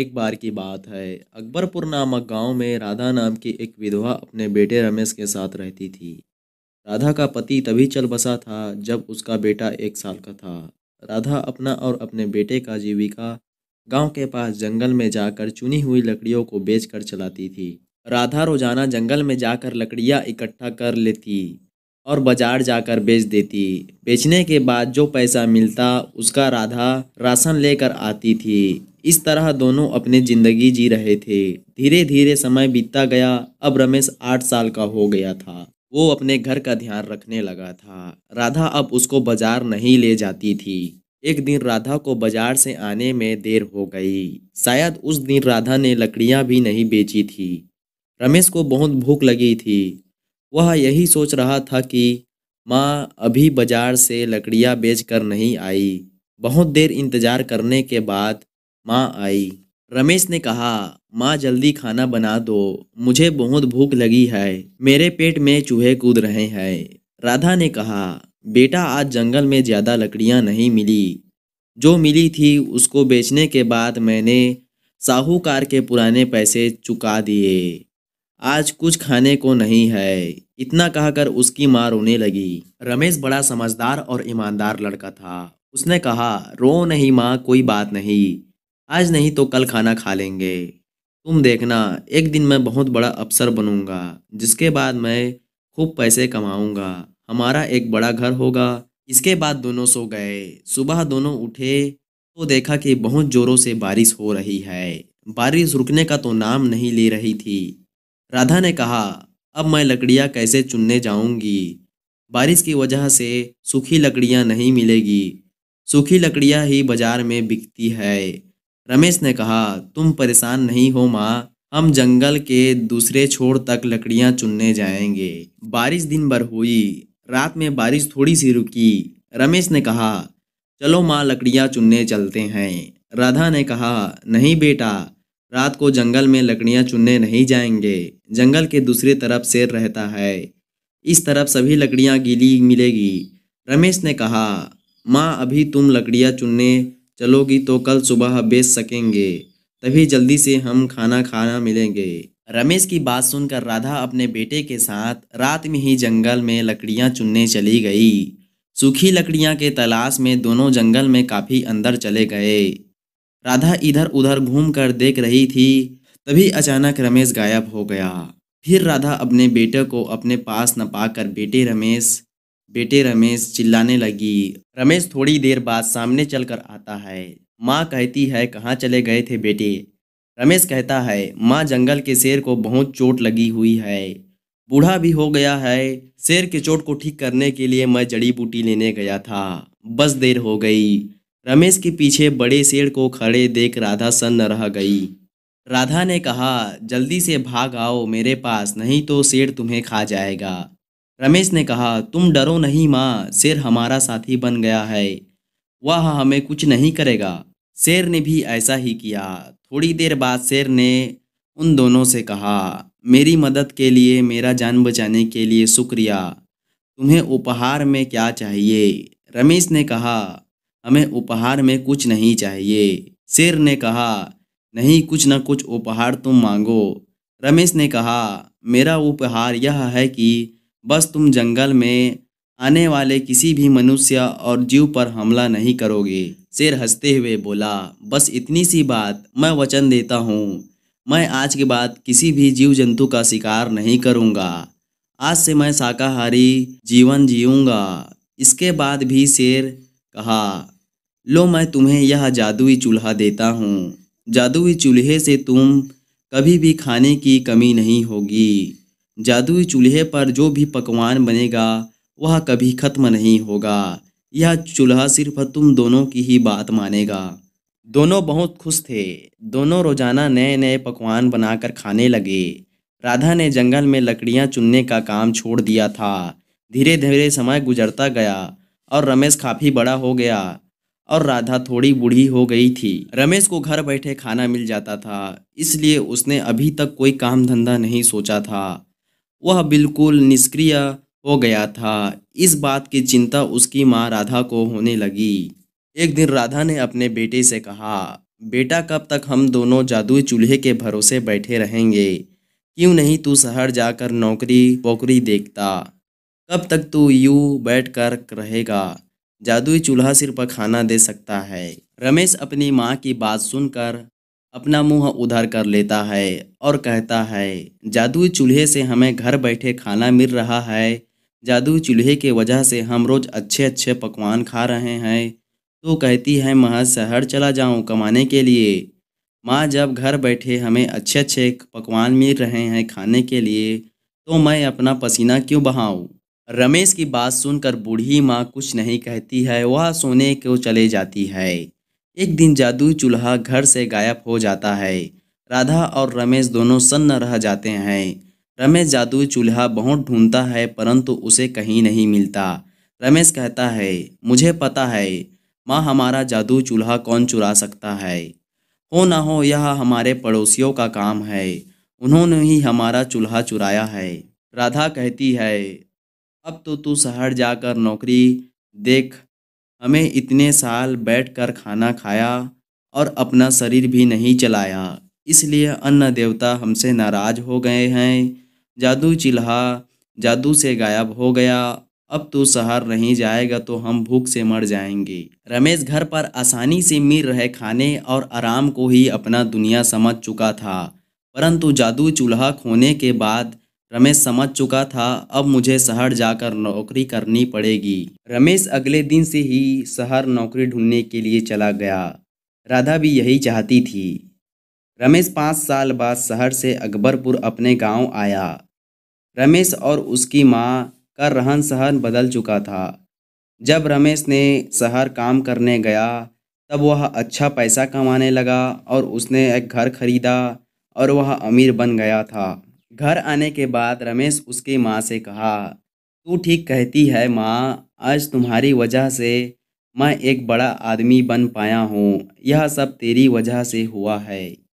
एक बार की बात है अकबरपुर नामक गांव में राधा नाम की एक विधवा अपने बेटे रमेश के साथ रहती थी राधा का पति तभी चल बसा था जब उसका बेटा एक साल का था राधा अपना और अपने बेटे का जीविका गांव के पास जंगल में जाकर चुनी हुई लकड़ियों को बेचकर चलाती थी राधा रोजाना जंगल में जाकर लकड़ियाँ इकट्ठा कर लेती और बाजार जाकर बेच देती बेचने के बाद जो पैसा मिलता उसका राधा राशन लेकर आती थी इस तरह दोनों अपने जिंदगी जी रहे थे धीरे धीरे समय बीतता गया अब रमेश आठ साल का हो गया था वो अपने घर का ध्यान रखने लगा था राधा अब उसको बाजार नहीं ले जाती थी एक दिन राधा को बाजार से आने में देर हो गई शायद उस दिन राधा ने लकड़ियाँ भी नहीं बेची थी रमेश को बहुत भूख लगी थी वह यही सोच रहा था कि माँ अभी बाजार से लकड़ियाँ बेच कर नहीं आई बहुत देर इंतज़ार करने के बाद माँ आई रमेश ने कहा माँ जल्दी खाना बना दो मुझे बहुत भूख लगी है मेरे पेट में चूहे कूद रहे हैं राधा ने कहा बेटा आज जंगल में ज़्यादा लकड़ियाँ नहीं मिली जो मिली थी उसको बेचने के बाद मैंने साहूकार के पुराने पैसे चुका दिए आज कुछ खाने को नहीं है इतना कहकर उसकी माँ रोने लगी रमेश बड़ा समझदार और ईमानदार लड़का था उसने कहा रो नहीं माँ कोई बात नहीं आज नहीं तो कल खाना खा लेंगे तुम देखना एक दिन मैं बहुत बड़ा अफसर बनूंगा जिसके बाद मैं खूब पैसे कमाऊंगा हमारा एक बड़ा घर होगा इसके बाद दोनों सो गए सुबह दोनों उठे तो देखा कि बहुत ज़ोरों से बारिश हो रही है बारिश रुकने का तो नाम नहीं ले रही थी राधा ने कहा अब मैं लकड़ियाँ कैसे चुनने जाऊंगी बारिश की वजह से सूखी लकड़ियाँ नहीं मिलेगी सूखी लकड़ियाँ ही बाज़ार में बिकती है रमेश ने कहा तुम परेशान नहीं हो माँ हम जंगल के दूसरे छोर तक लकड़ियाँ चुनने जाएंगे बारिश दिन भर हुई रात में बारिश थोड़ी सी रुकी रमेश ने कहा चलो माँ लकड़ियाँ चुनने चलते हैं राधा ने कहा नहीं बेटा रात को जंगल में लकड़ियाँ चुनने नहीं जाएंगे जंगल के दूसरे तरफ शेर रहता है इस तरफ सभी लकड़ियाँ गीली मिलेगी रमेश ने कहा माँ अभी तुम लकड़ियाँ चुनने चलोगी तो कल सुबह बेच सकेंगे तभी जल्दी से हम खाना खाना मिलेंगे रमेश की बात सुनकर राधा अपने बेटे के साथ रात में ही जंगल में लकड़ियां चुनने चली गई सूखी लकड़ियां के तलाश में दोनों जंगल में काफ़ी अंदर चले गए राधा इधर उधर घूम कर देख रही थी तभी अचानक रमेश गायब हो गया फिर राधा अपने बेटे को अपने पास न पाकर बेटे रमेश बेटे रमेश चिल्लाने लगी रमेश थोड़ी देर बाद सामने चलकर आता है माँ कहती है कहाँ चले गए थे बेटे रमेश कहता है माँ जंगल के शेर को बहुत चोट लगी हुई है बूढ़ा भी हो गया है शेर के चोट को ठीक करने के लिए मैं जड़ी बूटी लेने गया था बस देर हो गई रमेश के पीछे बड़े शेर को खड़े देख राधा सन्न रह गई राधा ने कहा जल्दी से भाग आओ मेरे पास नहीं तो शेर तुम्हें खा जाएगा रमेश ने कहा तुम डरो नहीं माँ शेर हमारा साथी बन गया है वह हमें कुछ नहीं करेगा शेर ने भी ऐसा ही किया थोड़ी देर बाद शेर ने उन दोनों से कहा मेरी मदद के लिए मेरा जान बचाने के लिए शुक्रिया तुम्हें उपहार में क्या चाहिए रमेश ने कहा हमें उपहार में कुछ नहीं चाहिए शेर ने कहा नहीं कुछ न कुछ उपहार तुम मांगो रमेश ने कहा मेरा उपहार यह है कि बस तुम जंगल में आने वाले किसी भी मनुष्य और जीव पर हमला नहीं करोगे शेर हंसते हुए बोला बस इतनी सी बात मैं वचन देता हूँ मैं आज के बाद किसी भी जीव जंतु का शिकार नहीं करूँगा आज से मैं शाकाहारी जीवन जीऊँगा इसके बाद भी शेर कहा लो मैं तुम्हें यह जादुई चूल्हा देता हूँ जादुई चूल्हे से तुम कभी भी खाने की कमी नहीं होगी जादुई चूल्हे पर जो भी पकवान बनेगा वह कभी खत्म नहीं होगा यह चूल्हा सिर्फ तुम दोनों की ही बात मानेगा दोनों बहुत खुश थे दोनों रोजाना नए नए पकवान बनाकर खाने लगे राधा ने जंगल में लकड़ियाँ चुनने का काम छोड़ दिया था धीरे धीरे समय गुजरता गया और रमेश काफ़ी बड़ा हो गया और राधा थोड़ी बूढ़ी हो गई थी रमेश को घर बैठे खाना मिल जाता था इसलिए उसने अभी तक कोई काम धंधा नहीं सोचा था वह बिल्कुल निष्क्रिय हो गया था इस बात की चिंता उसकी माँ राधा को होने लगी एक दिन राधा ने अपने बेटे से कहा बेटा कब तक हम दोनों जादुई चूल्हे के भरोसे बैठे रहेंगे क्यों नहीं तू शहर जाकर नौकरी पोकरी देखता कब तक तू यू बैठ कर रहेगा जादुई चूल्हा सिर्फ खाना दे सकता है रमेश अपनी माँ की बात सुनकर अपना मुंह उधार कर लेता है और कहता है जादुई चूल्हे से हमें घर बैठे खाना मिल रहा है जादुई चूल्हे के वजह से हम रोज़ अच्छे अच्छे पकवान खा रहे हैं तो कहती है माँ शहर चला जाऊँ कमाने के लिए माँ जब घर बैठे हमें अच्छे अच्छे पकवान मिल रहे हैं खाने के लिए तो मैं अपना पसीना क्यों बहाऊँ रमेश की बात सुनकर बूढ़ी माँ कुछ नहीं कहती है वह सोने को चले जाती है एक दिन जादू चूल्हा घर से गायब हो जाता है राधा और रमेश दोनों सन्न रह जाते हैं रमेश जादू चूल्हा बहुत ढूंढता है परंतु उसे कहीं नहीं मिलता रमेश कहता है मुझे पता है माँ हमारा जादू चूल्हा कौन चुरा सकता है हो ना हो यह हमारे पड़ोसियों का काम है उन्होंने ही हमारा चूल्हा चुराया है राधा कहती है अब तो तू शहर जाकर नौकरी देख हमें इतने साल बैठ कर खाना खाया और अपना शरीर भी नहीं चलाया इसलिए अन्न देवता हमसे नाराज हो गए हैं जादू चिल्हा जादू से गायब हो गया अब तू तो शहर नहीं जाएगा तो हम भूख से मर जाएंगे रमेश घर पर आसानी से मिल रहे खाने और आराम को ही अपना दुनिया समझ चुका था परंतु जादू चूल्हा खोने के बाद रमेश समझ चुका था अब मुझे शहर जाकर नौकरी करनी पड़ेगी रमेश अगले दिन से ही शहर नौकरी ढूंढने के लिए चला गया राधा भी यही चाहती थी रमेश पाँच साल बाद शहर से अकबरपुर अपने गांव आया रमेश और उसकी माँ का रहन सहन बदल चुका था जब रमेश ने शहर काम करने गया तब वह अच्छा पैसा कमाने लगा और उसने एक घर खरीदा और वह अमीर बन गया था घर आने के बाद रमेश उसके माँ से कहा तू ठीक कहती है माँ आज तुम्हारी वजह से मैं एक बड़ा आदमी बन पाया हूँ यह सब तेरी वजह से हुआ है